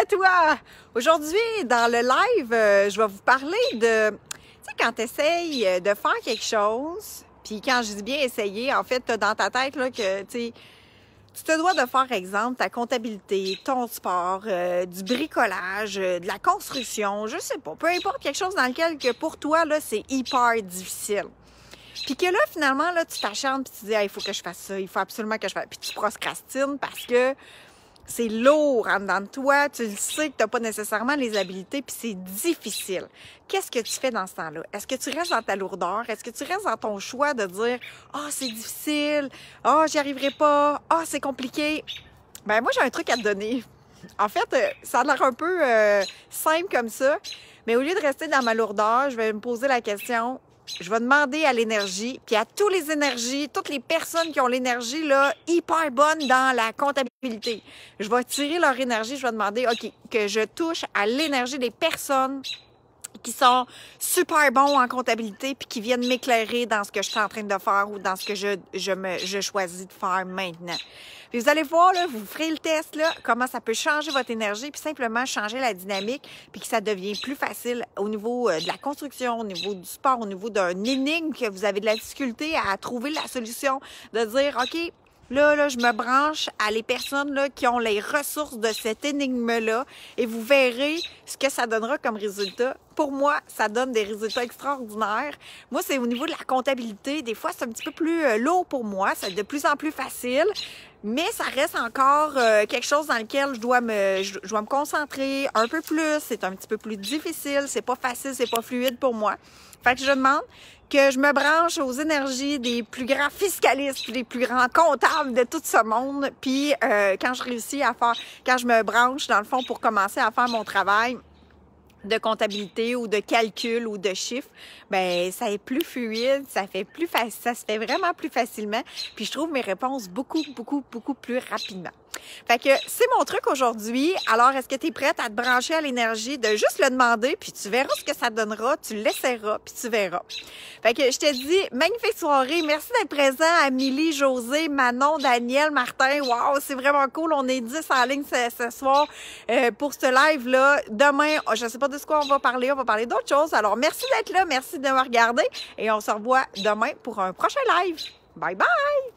à toi! Aujourd'hui, dans le live, euh, je vais vous parler de, tu sais, quand tu essayes euh, de faire quelque chose, puis quand je dis bien essayer, en fait, tu as dans ta tête là, que, tu tu te dois de faire, exemple, ta comptabilité, ton sport, euh, du bricolage, de la construction, je sais pas, peu importe, quelque chose dans lequel pour toi, là, c'est hyper difficile. Puis que là, finalement, là, tu t'acharnes puis tu dis, Ah, il faut que je fasse ça, il faut absolument que je fasse. Puis tu procrastines parce que c'est lourd en dedans de toi, tu le sais que tu n'as pas nécessairement les habiletés, puis c'est difficile. Qu'est-ce que tu fais dans ce temps-là? Est-ce que tu restes dans ta lourdeur? Est-ce que tu restes dans ton choix de dire « Ah, oh, c'est difficile. Ah, j'y arriverai pas. Ah, c'est compliqué. » Ben moi, j'ai un truc à te donner. En fait, euh, ça a l'air un peu euh, simple comme ça, mais au lieu de rester dans ma lourdeur, je vais me poser la question je vais demander à l'énergie, puis à toutes les énergies, toutes les personnes qui ont l'énergie là, hyper bonne dans la comptabilité. Je vais tirer leur énergie, je vais demander, OK, que je touche à l'énergie des personnes qui sont super bons en comptabilité puis qui viennent m'éclairer dans ce que je suis en train de faire ou dans ce que je, me, choisis de faire maintenant. vous allez voir, là, vous ferez le test, là, comment ça peut changer votre énergie puis simplement changer la dynamique puis que ça devient plus facile au niveau euh, de la construction, au niveau du sport, au niveau d'un énigme que vous avez de la difficulté à trouver la solution, de dire, OK, Là, là, je me branche à les personnes là, qui ont les ressources de cette énigme-là et vous verrez ce que ça donnera comme résultat. Pour moi, ça donne des résultats extraordinaires. Moi, c'est au niveau de la comptabilité. Des fois, c'est un petit peu plus euh, lourd pour moi. C'est de plus en plus facile. Mais ça reste encore euh, quelque chose dans lequel je dois me, je dois me concentrer un peu plus. C'est un petit peu plus difficile. C'est pas facile, c'est pas fluide pour moi. Fait que je demande que je me branche aux énergies des plus grands fiscalistes, des plus grands comptables de tout ce monde. Puis euh, quand je réussis à faire, quand je me branche dans le fond pour commencer à faire mon travail, de comptabilité ou de calcul ou de chiffres, ben ça est plus fluide, ça fait plus facile, ça se fait vraiment plus facilement, puis je trouve mes réponses beaucoup beaucoup beaucoup plus rapidement. Fait que c'est mon truc aujourd'hui. Alors, est-ce que tu es prête à te brancher à l'énergie de juste le demander, puis tu verras ce que ça donnera, tu l'essaieras, puis tu verras. Fait que je te dis, magnifique soirée. Merci d'être présent, Amélie, José, Manon, Daniel, Martin. Wow, c'est vraiment cool. On est 10 en ligne ce, soir euh, pour ce live-là. Demain, oh, je ne sais pas de ce on va parler. On va parler d'autres choses. Alors, merci d'être là. Merci de me regarder. Et on se revoit demain pour un prochain live. Bye bye!